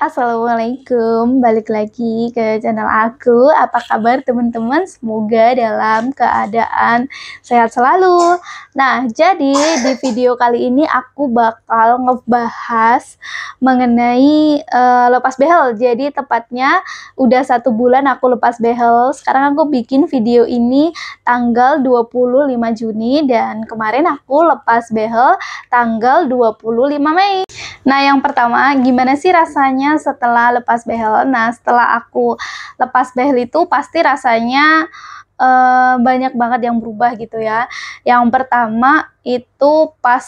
Assalamualaikum Balik lagi ke channel aku Apa kabar teman-teman? Semoga dalam keadaan sehat selalu Nah, jadi di video kali ini aku bakal ngebahas mengenai uh, lepas behel Jadi tepatnya udah satu bulan aku lepas behel Sekarang aku bikin video ini tanggal 25 Juni Dan kemarin aku lepas behel tanggal 25 Mei Nah, yang pertama, gimana sih rasanya setelah lepas behel? Nah, setelah aku lepas behel itu pasti rasanya uh, banyak banget yang berubah gitu ya. Yang pertama itu pas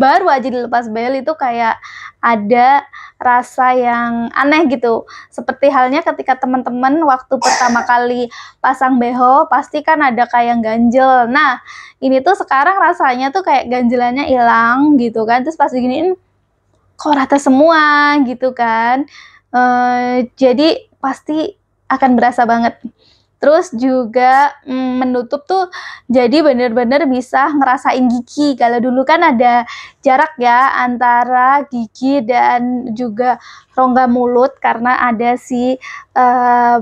baru aja dilepas behel itu kayak ada rasa yang aneh gitu. Seperti halnya ketika teman-teman waktu pertama kali pasang beho pasti kan ada kayak ganjel. Nah, ini tuh sekarang rasanya tuh kayak ganjelannya hilang gitu kan. Terus pas diginiin kok rata semua gitu kan uh, jadi pasti akan berasa banget terus juga mm, menutup tuh jadi bener-bener bisa ngerasain gigi kalau dulu kan ada jarak ya antara gigi dan juga rongga mulut karena ada si uh,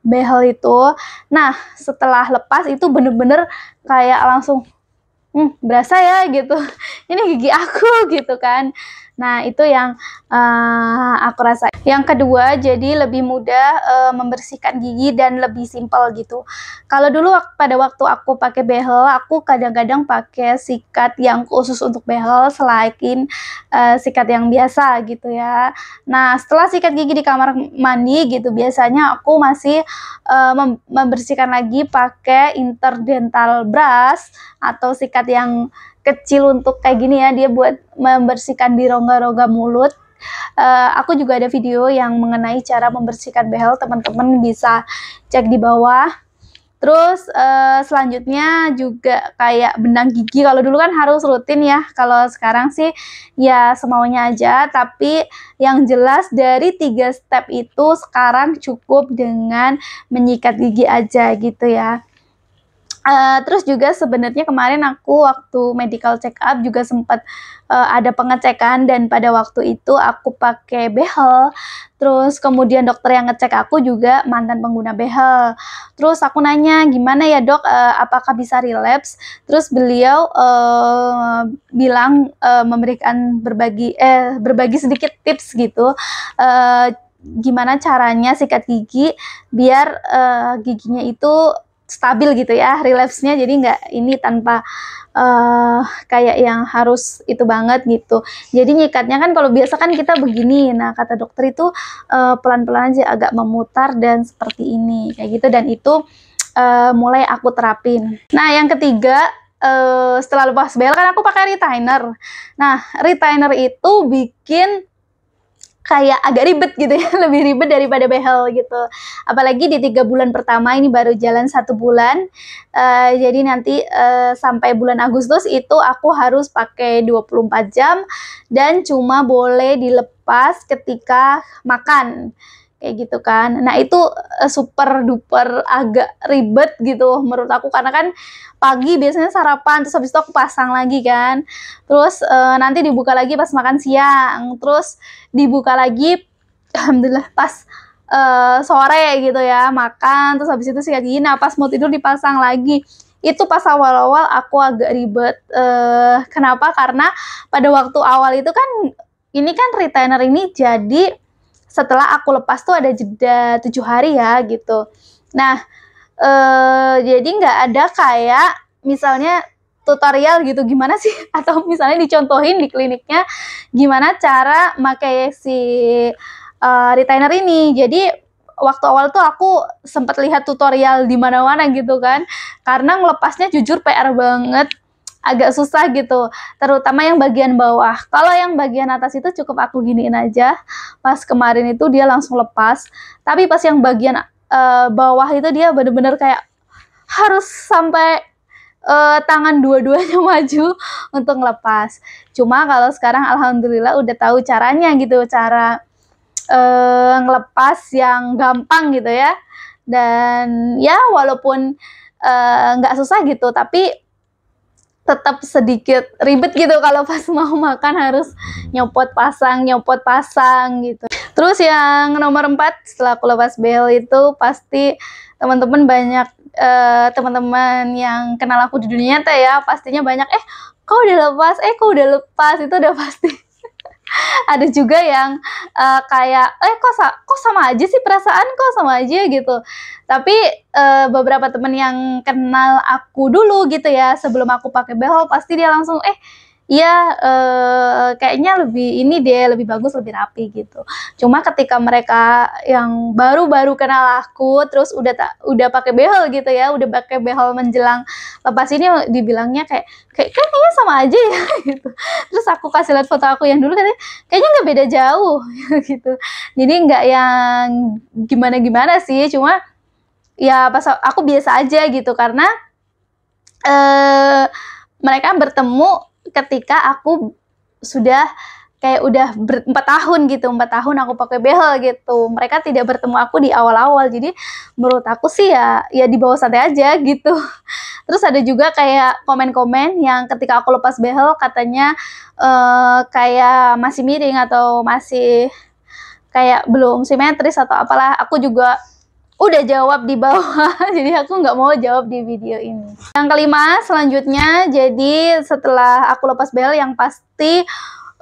behel itu nah setelah lepas itu bener-bener kayak langsung hmm, berasa ya gitu ini gigi aku gitu kan Nah, itu yang uh, aku rasa. Yang kedua, jadi lebih mudah uh, membersihkan gigi dan lebih simpel gitu. Kalau dulu pada waktu aku pakai behel, aku kadang-kadang pakai sikat yang khusus untuk behel selain uh, sikat yang biasa gitu ya. Nah, setelah sikat gigi di kamar mandi gitu, biasanya aku masih uh, mem membersihkan lagi pakai interdental brush atau sikat yang kecil untuk kayak gini ya dia buat membersihkan di rongga-rongga mulut uh, aku juga ada video yang mengenai cara membersihkan behel teman-teman bisa cek di bawah Terus uh, selanjutnya juga kayak benang gigi kalau dulu kan harus rutin ya. Kalau sekarang sih ya semaunya aja tapi yang jelas dari tiga step itu sekarang cukup dengan menyikat gigi aja gitu ya. Eh, terus juga sebenarnya kemarin aku waktu medical check up juga sempat uh, ada pengecekan dan pada waktu itu aku pakai behel. Terus kemudian dokter yang ngecek aku juga mantan pengguna behel. Terus aku nanya gimana ya dok, uh, apakah bisa relapse? Terus beliau uh, bilang uh, memberikan berbagi eh berbagi sedikit tips gitu. Uh, gimana caranya sikat gigi biar uh, giginya itu stabil gitu ya relapse-nya jadi nggak ini tanpa uh, kayak yang harus itu banget gitu jadi nyikatnya kan kalau biasa kan kita begini nah kata dokter itu eh, pelan-pelan uh, aja agak memutar dan seperti ini kayak gitu dan itu uh, mulai aku terapin nah yang ketiga uh, setelah lepas bel kan aku pakai retainer nah retainer itu bikin kayak agak ribet gitu ya lebih ribet daripada behel gitu apalagi di tiga bulan pertama ini baru jalan satu bulan uh, jadi nanti uh, sampai bulan Agustus itu aku harus pakai 24 jam dan cuma boleh dilepas ketika makan kayak gitu kan. Nah itu eh, super duper agak ribet gitu menurut aku karena kan pagi biasanya sarapan terus habis itu aku pasang lagi kan. Terus e, nanti dibuka lagi pas makan siang, terus dibuka lagi alhamdulillah pas e, sore gitu ya makan terus habis itu sikat gigi. Nah pas mau tidur dipasang lagi itu pas awal-awal aku agak ribet. E, kenapa? Karena pada waktu awal itu kan ini kan retainer ini jadi setelah aku lepas tuh ada jeda tujuh hari ya gitu. Nah, eh, jadi nggak ada kayak misalnya tutorial gitu gimana sih atau misalnya dicontohin di kliniknya gimana cara make si uh, retainer ini. Jadi waktu awal tuh aku sempat lihat tutorial di mana-mana gitu kan. Karena ngelepasnya jujur PR banget agak susah gitu, terutama yang bagian bawah. Kalau yang bagian atas itu cukup aku giniin aja. Pas kemarin itu dia langsung lepas, tapi pas yang bagian uh, bawah itu dia bener-bener kayak harus sampai uh, tangan dua-duanya maju untuk lepas Cuma kalau sekarang alhamdulillah udah tahu caranya gitu, cara uh, ngelepas yang gampang gitu ya. Dan ya walaupun nggak uh, susah gitu, tapi tetap sedikit ribet gitu kalau pas mau makan harus hmm. nyopot pasang nyopot pasang gitu terus yang nomor empat setelah aku lepas bel itu pasti teman-teman banyak uh, teman-teman yang kenal aku di dunia nyata ya pastinya banyak eh kau udah lepas eh kau udah lepas itu udah pasti ada juga yang uh, kayak eh kok sa kok sama aja sih perasaan kok sama aja gitu tapi uh, beberapa temen yang kenal aku dulu gitu ya sebelum aku pakai behel pasti dia langsung eh ya eh, kayaknya lebih ini dia lebih bagus lebih rapi gitu cuma ketika mereka yang baru-baru kenal aku terus udah tak udah pakai behel gitu ya udah pakai behel menjelang lepas ini dibilangnya kayak kayak kan kayaknya sama aja ya gitu terus aku kasih lihat foto aku yang dulu katanya kayaknya nggak beda jauh gitu jadi nggak yang gimana gimana sih cuma ya pas aku biasa aja gitu karena eh mereka bertemu ketika aku sudah kayak udah empat tahun gitu empat tahun aku pakai behel gitu mereka tidak bertemu aku di awal-awal jadi menurut aku sih ya ya di bawah santai aja gitu terus ada juga kayak komen-komen yang ketika aku lepas behel katanya uh, kayak masih miring atau masih kayak belum simetris atau apalah aku juga udah jawab di bawah jadi aku nggak mau jawab di video ini yang kelima selanjutnya jadi setelah aku lepas bel yang pasti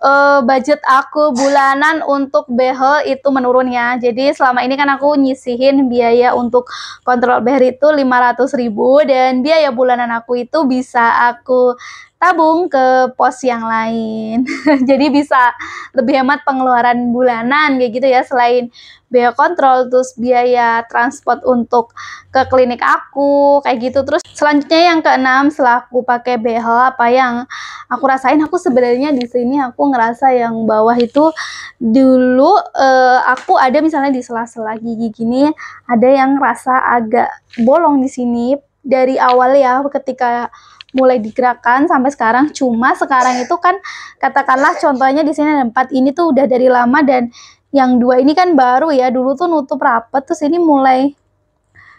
uh, budget aku bulanan untuk behel itu menurun ya jadi selama ini kan aku nyisihin biaya untuk kontrol behel itu ratus ribu dan biaya bulanan aku itu bisa aku tabung ke pos yang lain. Jadi bisa lebih hemat pengeluaran bulanan kayak gitu ya selain biaya kontrol terus biaya transport untuk ke klinik aku kayak gitu. Terus selanjutnya yang keenam setelah aku pakai behel apa yang aku rasain aku sebenarnya di sini aku ngerasa yang bawah itu dulu eh, aku ada misalnya di sela-sela gigi gini ada yang rasa agak bolong di sini dari awal ya ketika mulai digerakkan sampai sekarang. Cuma sekarang itu kan katakanlah contohnya di sini ada empat ini tuh udah dari lama dan yang dua ini kan baru ya. Dulu tuh nutup rapet terus ini mulai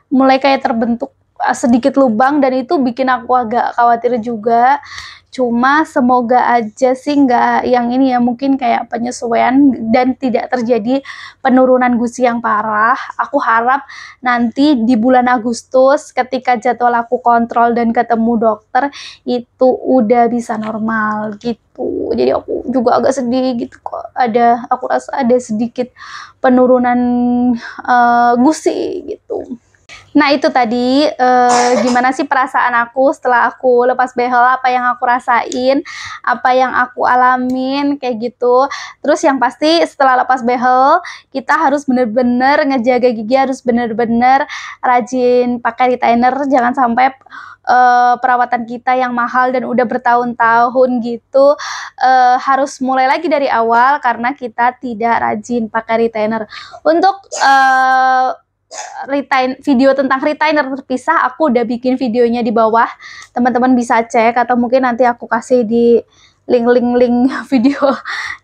mulai kayak terbentuk Eh, sedikit lubang dan itu bikin aku agak khawatir juga cuma semoga aja sih nggak yang ini ya mungkin kayak penyesuaian dan tidak terjadi penurunan gusi yang parah aku harap nanti di bulan Agustus ketika jadwal aku kontrol dan ketemu dokter itu udah bisa normal gitu jadi aku juga agak sedih gitu kok ada aku rasa ada sedikit penurunan uh, gusi gitu Nah itu tadi uh, gimana sih perasaan aku setelah aku lepas behel apa yang aku rasain, apa yang aku alamin kayak gitu. Terus yang pasti setelah lepas behel kita harus bener-bener ngejaga gigi, harus bener-bener rajin pakai retainer, jangan sampai uh, perawatan kita yang mahal dan udah bertahun-tahun gitu uh, harus mulai lagi dari awal karena kita tidak rajin pakai retainer. Untuk retain video tentang retainer terpisah aku udah bikin videonya di bawah teman-teman bisa cek atau mungkin nanti aku kasih di link-link-link video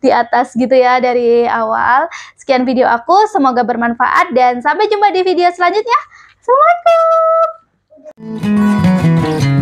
di atas gitu ya dari awal sekian video aku semoga bermanfaat dan sampai jumpa di video selanjutnya assalamualaikum